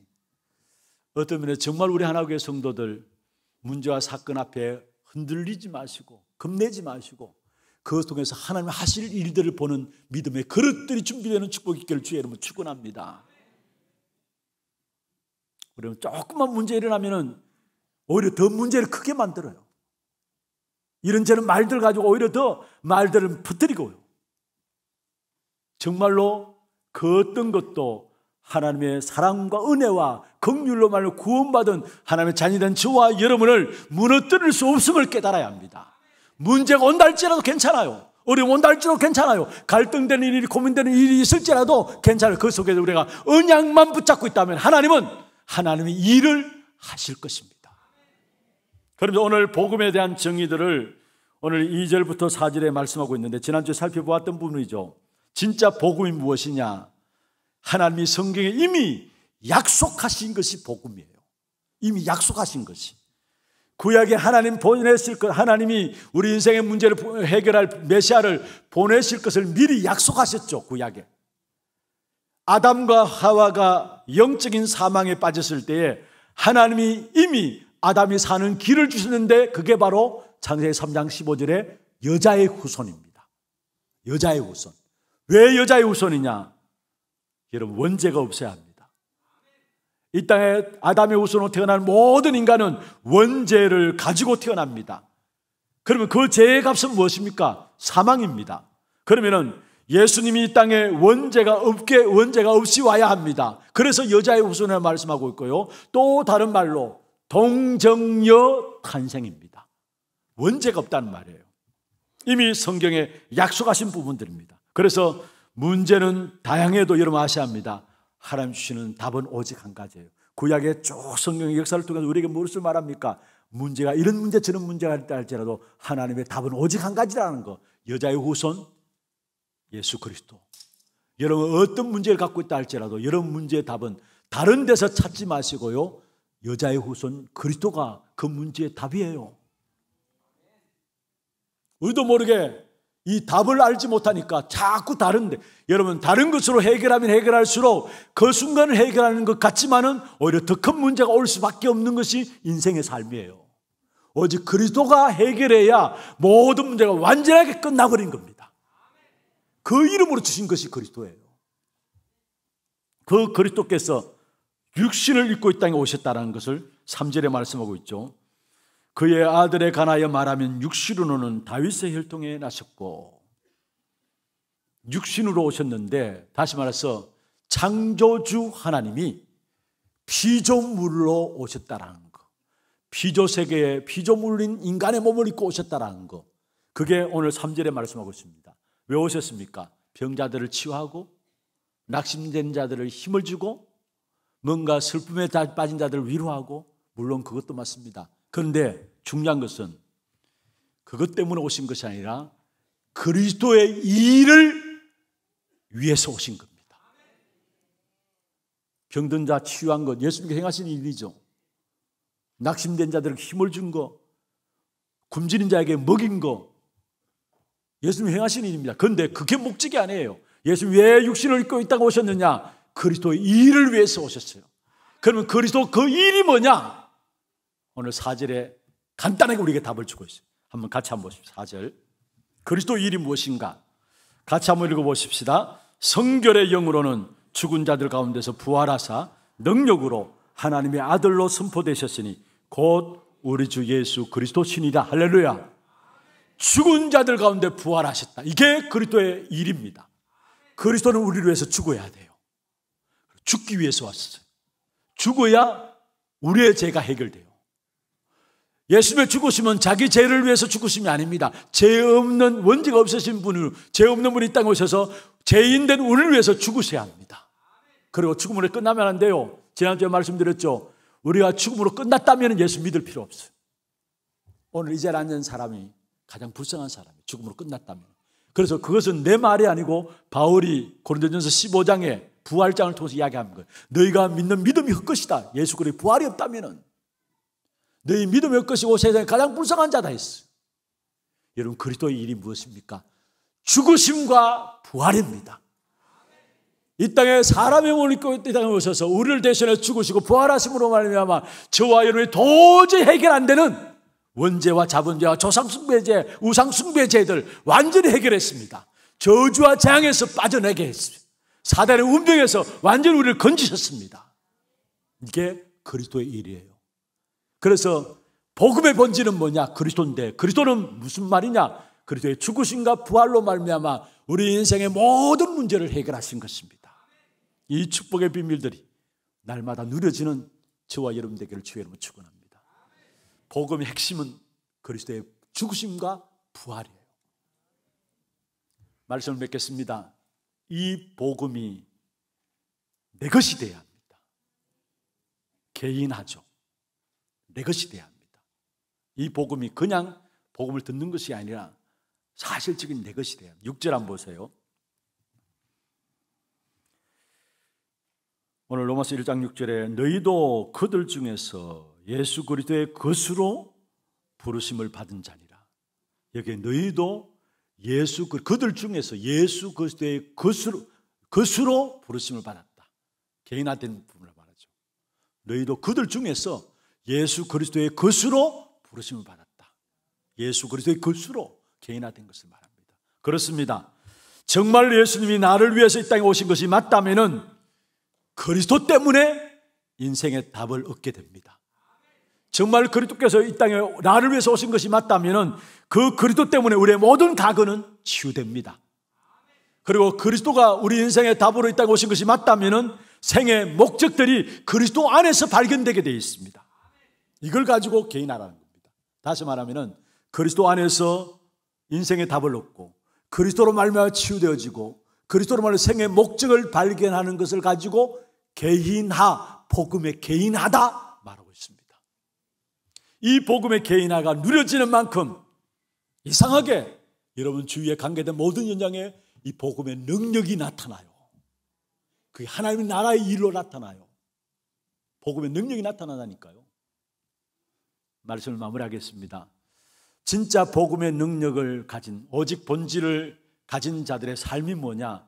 [SPEAKER 1] 어떤 면에 정말 우리 하나교회 성도들 문제와 사건 앞에 흔들리지 마시고 겁내지 마시고 그것을 통해서 하나님 하실 일들을 보는 믿음의 그릇들이 준비되는 축복이 있기를 주의 이름으로 축원합니다. 그러면 조금만 문제 일어나면은 오히려 더 문제를 크게 만들어요. 이런저런 말들 가지고 오히려 더 말들을 퍼뜨리고요. 정말로 그 어떤 것도 하나님의 사랑과 은혜와 긍휼로 말로 구원받은 하나님의 자녀된 저와 여러분을 무너뜨릴 수 없음을 깨달아야 합니다. 문제가 온다 할지라도 괜찮아요. 어려 온다 할지라도 괜찮아요. 갈등되는 일이 고민되는 일이 있을지라도 괜찮아요. 그 속에서 우리가 언약만 붙잡고 있다면 하나님은 하나님의 일을 하실 것입니다. 그러면 오늘 복음에 대한 정의들을 오늘 2절부터 4절에 말씀하고 있는데 지난주에 살펴보았던 부분이죠. 진짜 복음이 무엇이냐? 하나님이 성경에 이미 약속하신 것이 복음이에요. 이미 약속하신 것이. 구약에 하나님 보내실 것, 하나님이 우리 인생의 문제를 해결할 메시아를 보내실 것을 미리 약속하셨죠, 구약에. 아담과 하와가 영적인 사망에 빠졌을 때에 하나님이 이미 아담이 사는 길을 주셨는데 그게 바로 창세기 3장 15절의 여자의 후손입니다. 여자의 후손. 왜 여자의 후손이냐? 여러분, 원죄가 없어야 합니다. 이 땅에 아담의 후손으로 태어난 모든 인간은 원죄를 가지고 태어납니다. 그러면 그 죄의 값은 무엇입니까? 사망입니다. 그러면은 예수님이 이 땅에 원죄가 없게 원죄가 없이 와야 합니다. 그래서 여자의 후손을 말씀하고 있고요. 또 다른 말로 동정녀 탄생입니다. 원죄가 없다는 말이에요. 이미 성경에 약속하신 부분들입니다. 그래서 문제는 다양해도 여러분 아셔 합니다. 하나님 주시는 답은 오직 한 가지예요. 구약의 쭉 성경의 역사를 통해서 우리에게 무엇을 말합니까? 문제가 이런 문제 저런 문제가 있다 할지라도 하나님의 답은 오직 한 가지라는 거. 여자의 후손 예수 그리스도. 여러분 어떤 문제를 갖고 있다 할지라도 여러분 문제의 답은 다른 데서 찾지 마시고요. 여자의 후손 그리스도가 그 문제의 답이에요. 우리도 모르게 이 답을 알지 못하니까 자꾸 다른데 여러분 다른 것으로 해결하면 해결할수록 그 순간을 해결하는 것 같지만은 오히려 더 큰 문제가 올 수밖에 없는 것이 인생의 삶이에요. 오직 그리스도가 해결해야 모든 문제가 완전하게 끝나버린 겁니다. 그 이름으로 주신 것이 그리스도예요. 그 그리스도께서 육신을 입고 이 땅에 오셨다는 것을 3절에 말씀하고 있죠. 그의 아들에 관하여 말하면 육신으로는 다윗의 혈통에 나셨고 육신으로 오셨는데 다시 말해서 창조주 하나님이 피조물로 오셨다라는 거. 피조 세계에 피조물인 인간의 몸을 입고 오셨다라는 거. 그게 오늘 3절에 말씀하고 있습니다. 왜 오셨습니까? 병자들을 치유하고 낙심된 자들을 힘을 주고 뭔가 슬픔에 빠진 자들을 위로하고 물론 그것도 맞습니다. 그런데 중요한 것은 그것 때문에 오신 것이 아니라 그리스도의 일을 위해서 오신 겁니다. 병든 자 치유한 것, 예수님께 행하신 일이죠. 낙심된 자들에게 힘을 준 거, 굶주린 자에게 먹인 거, 예수님 행하신 일입니다. 그런데 그게 목적이 아니에요. 예수님 왜 육신을 입고 있다고 오셨느냐? 그리스도의 일을 위해서 오셨어요. 그러면 그리스도 그 일이 뭐냐? 오늘 4절에 간단하게 우리에게 답을 주고 있어요. 한번 같이 한번 보십시오. 4절. 그리스도 일이 무엇인가? 같이 한번 읽어보십시다. 성결의 영으로는 죽은 자들 가운데서 부활하사 능력으로 하나님의 아들로 선포되셨으니 곧 우리 주 예수 그리스도 신이다. 할렐루야. 죽은 자들 가운데 부활하셨다. 이게 그리스도의 일입니다. 그리스도는 우리를 위해서 죽어야 돼요. 죽기 위해서 왔어요. 죽어야 우리의 죄가 해결돼요. 예수님의 죽으심은 자기 죄를 위해서 죽으심이 아닙니다. 죄 없는 원죄가 없으신 분을 죄 없는 분이 땅에 오셔서 죄인된 우리를 위해서 죽으셔야 합니다. 그리고 죽음으로 끝나면 안 돼요. 지난주에 말씀드렸죠. 우리가 죽음으로 끝났다면 예수 믿을 필요 없어요. 오늘 이 자리에 앉은 사람이 가장 불쌍한 사람이 죽음으로 끝났다면. 그래서 그것은 내 말이 아니고 바울이 고린도전서 15장에 부활장을 통해서 이야기하 거예요. 너희가 믿는 믿음이 헛것이다. 예수 그리 부활이 없다면은 너희 믿음의 것이고 세상에 가장 불쌍한 자다 했어. 여러분 그리도의 일이 무엇입니까? 죽으심과 부활입니다. 이 땅에 사람의 몸을 입고 이 땅에 오셔서 우리를 대신해 죽으시고 부활하심으로 말미암아 저와 여러분이 도저히 해결 안 되는 원죄와 자본죄와 조상숭배죄, 우상숭배죄들 완전히 해결했습니다. 저주와 재앙에서 빠져나게 했습니다. 사단의 운명에서 완전히 우리를 건지셨습니다. 이게 그리스도의 일이에요. 그래서 복음의 본질은 뭐냐? 그리스도인데 그리스도는 무슨 말이냐? 그리스도의 죽으신과 부활로 말미암아 우리 인생의 모든 문제를 해결하신 것입니다. 이 축복의 비밀들이 날마다 누려지는 저와 여러분 되기를 주의 이름으로 축원합니다. 복음의 핵심은 그리스도의 죽으심과 부활이에요. 말씀을 맺겠습니다. 이 복음이 내 것이 되야 합니다. 개인하죠. 내 것이 돼야 합니다. 이 복음이 그냥 복음을 듣는 것이 아니라 사실적인 내 것이 돼야 합니다. 6절 한 보세요. 오늘 로마서 1장 6절에 너희도 그들 중에서 예수 그리스도의 것으로 부르심을 받은 자니라. 여기에 너희도 예수 그, 그들 중에서 예수 그리스도의 것으로 것으로 부르심을 받았다. 개인화된 부분을 말하죠. 너희도 그들 중에서 예수 그리스도의 것으로 부르심을 받았다. 예수 그리스도의 것으로 개인화된 것을 말합니다. 그렇습니다. 정말 예수님이 나를 위해서 이 땅에 오신 것이 맞다면은 그리스도 때문에 인생의 답을 얻게 됩니다. 정말 그리스도께서 이 땅에 나를 위해서 오신 것이 맞다면은 그 그리스도 때문에 우리의 모든 가거는 치유됩니다. 그리고 그리스도가 우리 인생의 답으로 이 땅에 오신 것이 맞다면은 생의 목적들이 그리스도 안에서 발견되게 되어 있습니다. 이걸 가지고 개인화라는 겁니다. 다시 말하면은 그리스도 안에서 인생의 답을 얻고 그리스도로 말미암아 치유되어지고 그리스도로 말미암아 생의 목적을 발견하는 것을 가지고 개인화 복음의 개인화다 말하고 있습니다. 이 복음의 개인화가 누려지는 만큼 이상하게 여러분 주위에 관계된 모든 현장에 이 복음의 능력이 나타나요. 그게 하나님의 나라의 일로 나타나요. 복음의 능력이 나타나다니까요. 말씀을 마무리하겠습니다. 진짜 복음의 능력을 가진 오직 본질을 가진 자들의 삶이 뭐냐?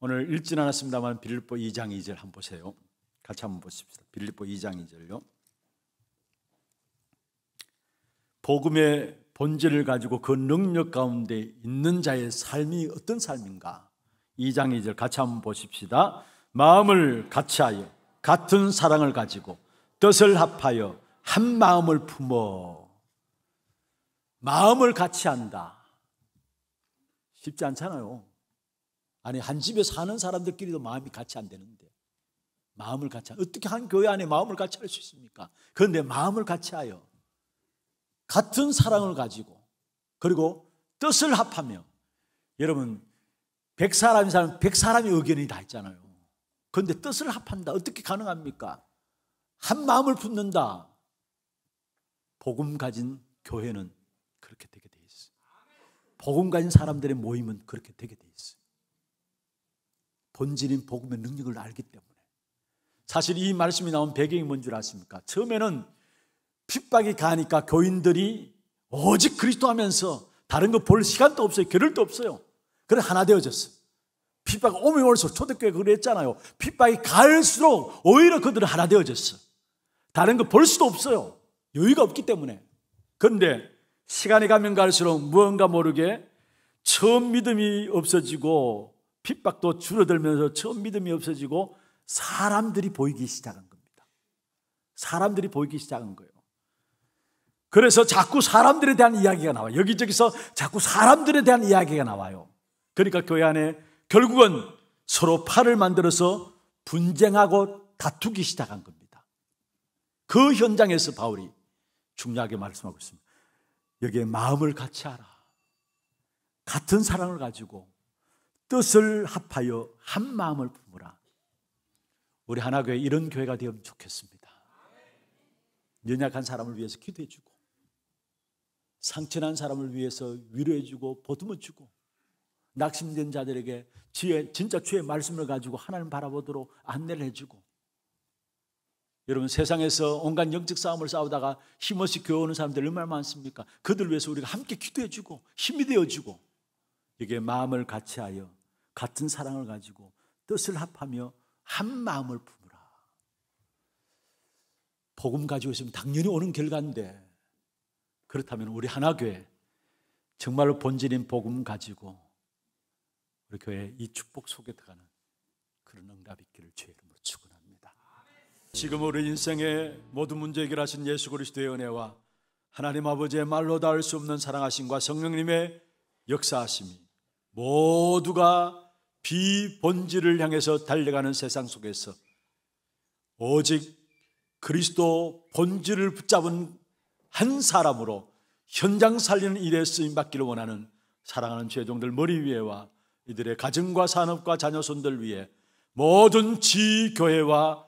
[SPEAKER 1] 오늘 읽진 않았습니다만 빌립보 2장 2절 한번 보세요. 같이 한번 보십시다. 빌립보 2장 2절요. 복음의 본질을 가지고 그 능력 가운데 있는 자의 삶이 어떤 삶인가? 2장 2절 같이 한번 보십시다. 마음을 같이하여 같은 사랑을 가지고 뜻을 합하여 한 마음을 품어 마음을 같이 한다. 쉽지 않잖아요. 아니 한 집에 사는 사람들끼리도 마음이 같이 안 되는데 마음을 같이 어떻게 한 교회 안에 마음을 같이 할 수 있습니까? 그런데 마음을 같이 하여 같은 사랑을 가지고 그리고 뜻을 합하며 여러분 백 사람이 사는 백 사람의 의견이 다 있잖아요. 그런데 뜻을 합한다 어떻게 가능합니까? 한 마음을 품는다 복음 가진 교회는 그렇게 되게 돼 있어요. 복음 가진 사람들의 모임은 그렇게 되게 돼있어 본질인 복음의 능력을 알기 때문에. 사실 이 말씀이 나온 배경이 뭔 줄 아십니까? 처음에는 핍박이 가니까 교인들이 오직 그리스도 하면서 다른 거 볼 시간도 없어요. 겨를도 없어요. 그래 하나 되어졌어핍박 오면 올수록 초대교회 그랬잖아요. 핍박이 갈수록 오히려 그들은 하나 되어졌어 다른 거 볼 수도 없어요. 여유가 없기 때문에. 그런데 시간이 가면 갈수록 무언가 모르게 처음 믿음이 없어지고 핍박도 줄어들면서 처음 믿음이 없어지고 사람들이 보이기 시작한 겁니다. 사람들이 보이기 시작한 거예요. 그래서 자꾸 사람들에 대한 이야기가 나와요. 여기저기서 자꾸 사람들에 대한 이야기가 나와요. 그러니까 교회 안에 결국은 서로 팔을 만들어서 분쟁하고 다투기 시작한 겁니다. 그 현장에서 바울이 중요하게 말씀하고 있습니다. 여기에 마음을 같이 하라. 같은 사랑을 가지고 뜻을 합하여 한 마음을 품으라. 우리 하나교회 이런 교회가 되면 좋겠습니다. 연약한 사람을 위해서 기도해주고, 상처난 사람을 위해서 위로해주고, 보듬어주고, 낙심된 자들에게 지혜, 진짜 주의 말씀을 가지고 하나님 바라보도록 안내를 해주고, 여러분 세상에서 온갖 영적 싸움을 싸우다가 힘없이 교우는 사람들 얼마나 많습니까? 그들 위해서 우리가 함께 기도해주고 힘이 되어주고 이게 마음을 같이하여 같은 사랑을 가지고 뜻을 합하며 한 마음을 품으라. 복음 가지고 있으면 당연히 오는 결과인데 그렇다면 우리 하나교회 정말로 본질인 복음 가지고 우리 교회 이 축복 속에 들어가는 그런 응답 있기를 주의 이름. 지금 우리 인생의 모든 문제 해결하신 예수 그리스도의 은혜와 하나님 아버지의 말로 닿을 수 없는 사랑하심과 성령님의 역사하심이 모두가 비본질을 향해서 달려가는 세상 속에서 오직 그리스도 본질을 붙잡은 한 사람으로 현장 살리는 일에 쓰임 받기를 원하는 사랑하는 죄종들 머리 위에와 이들의 가정과 산업과 자녀손들 위에 모든 지교회와